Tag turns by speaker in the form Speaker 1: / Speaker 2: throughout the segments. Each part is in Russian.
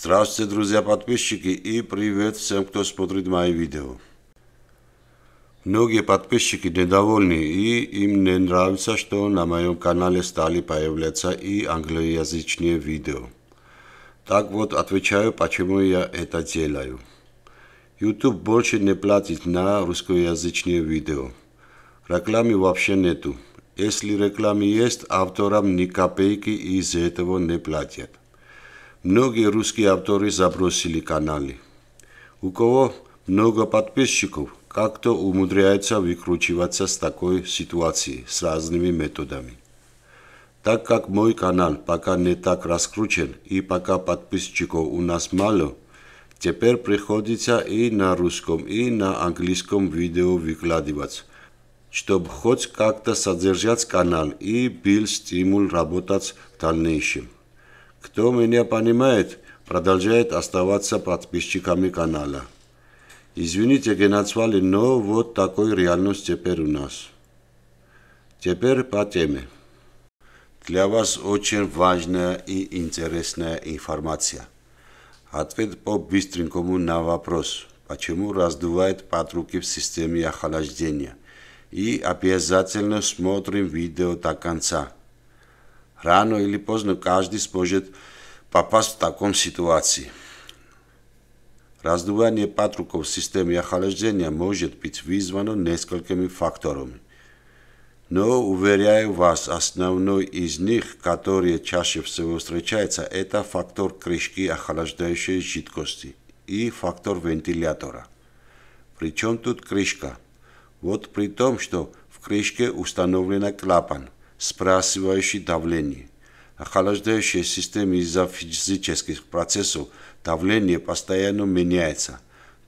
Speaker 1: Здравствуйте, друзья подписчики и привет всем, кто смотрит мои видео. Многие подписчики недовольны и им не нравится, что на моем канале стали появляться и англоязычные видео. Так вот, отвечаю, почему я это делаю. YouTube больше не платит на русскоязычные видео. Рекламы вообще нету. Если рекламы есть, авторам ни копейки из этого не платят. Многие русские авторы забросили каналы. У кого много подписчиков, как-то умудряется выкручиваться с такой ситуации, с разными методами. Так как мой канал пока не так раскручен и пока подписчиков у нас мало, теперь приходится и на русском, и на английском видео выкладывать, чтобы хоть как-то содержать канал и был стимул работать в дальнейшем. Кто меня понимает, продолжает оставаться подписчиками канала. Извините, геноцвали, но вот такой реальность теперь у нас. Теперь по теме. Для вас очень важная и интересная информация. Ответ по быстренькому на вопрос, почему раздувает патруки в системе охлаждения. И обязательно смотрим видео до конца. Рано или поздно каждый сможет попасть в таком ситуации. Раздувание патруков в системе охлаждения может быть вызвано несколькими факторами. Но, уверяю вас, основной из них, который чаще всего встречается, это фактор крышки охлаждающей жидкости и фактор вентилятора. Причем тут крышка? Вот при том, что в крышке установлен клапан – с спрасывающий давление. Охлаждающая система из-за физических процессов давление постоянно меняется.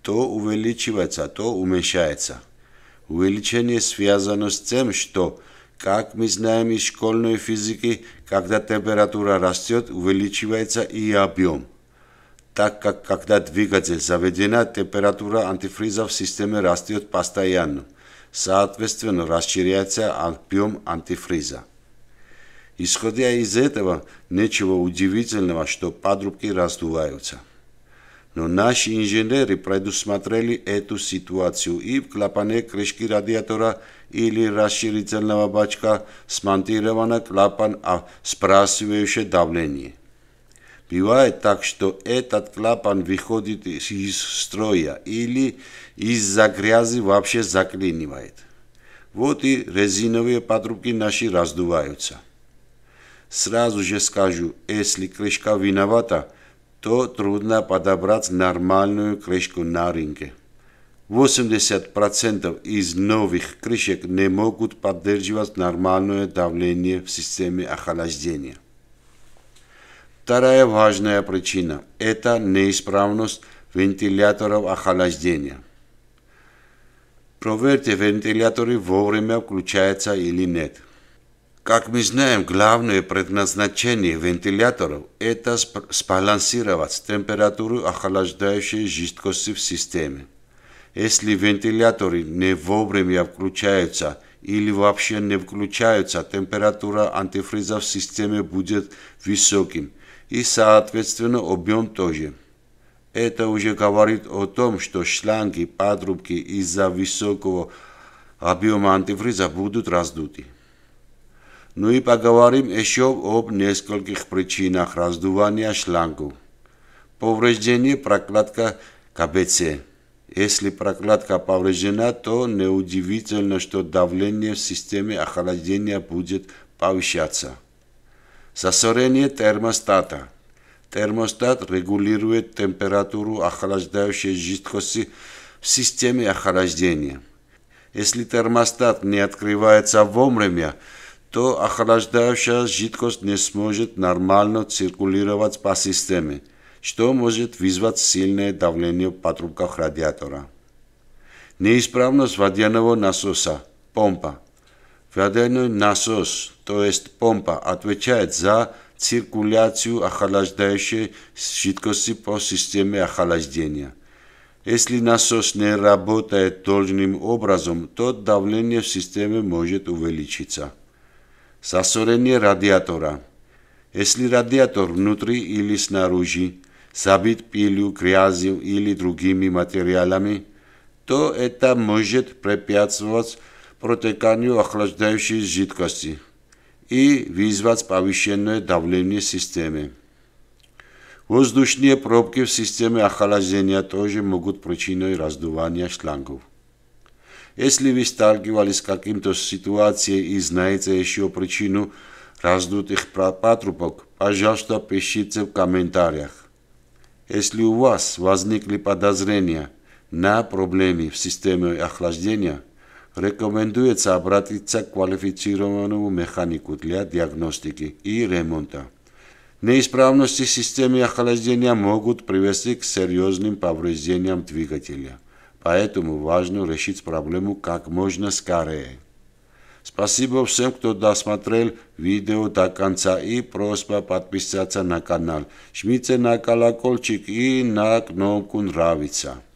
Speaker 1: То увеличивается, то уменьшается. Увеличение связано с тем, что, как мы знаем из школьной физики, когда температура растет, увеличивается и объем. Так как когда двигатель заведена, температура антифриза в системе растет постоянно – Соответственно, расширяется объем антифриза. Исходя из этого, нечего удивительного, что патрубки раздуваются. Но наши инженеры предусмотрели эту ситуацию и в клапане крышки радиатора или расширительного бачка смонтировано клапан, а спрашивающее давление. Бывает так, что этот клапан выходит из строя или из-за грязи вообще заклинивает. Вот и резиновые патрубки наши раздуваются. Сразу же скажу, если крышка виновата, то трудно подобрать нормальную крышку на рынке. 80% из новых крышек не могут поддерживать нормальное давление в системе охлаждения. Вторая важная причина – это неисправность вентиляторов охлаждения. Проверьте, вентиляторы вовремя включаются или нет. Как мы знаем, главное предназначение вентиляторов – это сбалансировать температуру охлаждающей жидкости в системе. Если вентиляторы не вовремя включаются или вообще не включаются, температура антифриза в системе будет высоким – и, соответственно, объем тоже. Это уже говорит о том, что шланги, патрубки из-за высокого объема антифриза будут раздуты. Ну и поговорим еще об нескольких причинах раздувания шлангов. Повреждение прокладка КБЦ. Если прокладка повреждена, то неудивительно, что давление в системе охлаждения будет повышаться. Засорение термостата. Термостат регулирует температуру охлаждающей жидкости в системе охлаждения. Если термостат не открывается вовремя, то охлаждающая жидкость не сможет нормально циркулировать по системе, что может вызвать сильное давление в патрубках радиатора. Неисправность водяного насоса, помпа – Водяной насос, то есть помпа, отвечает за циркуляцию охлаждающей жидкости по системе охлаждения. Если насос не работает должным образом, то давление в системе может увеличиться. Сосорение радиатора. Если радиатор внутри или снаружи забит пылью, грязью или другими материалами, то это может препятствовать протеканию охлаждающей жидкости и вызвать повышенное давление системы. Воздушные пробки в системе охлаждения тоже могут причиной раздувания шлангов. Если вы сталкивались с каким-то ситуацией и знаете еще причину раздутых патрубок, пожалуйста, пишите в комментариях. Если у вас возникли подозрения на проблемы в системе охлаждения – рекомендује се обратица квалифицирано механику для диагностики и ремонта. Неисправности системи охлаждения могут привести к серьезным повреждениям двигателя, поэтому важно решить проблему как можно скорее. Спасибо всем, кто досмотрел видео до конца и просьба подписаться на канал. Жмите на колокольчик и на кнопку «Нравится».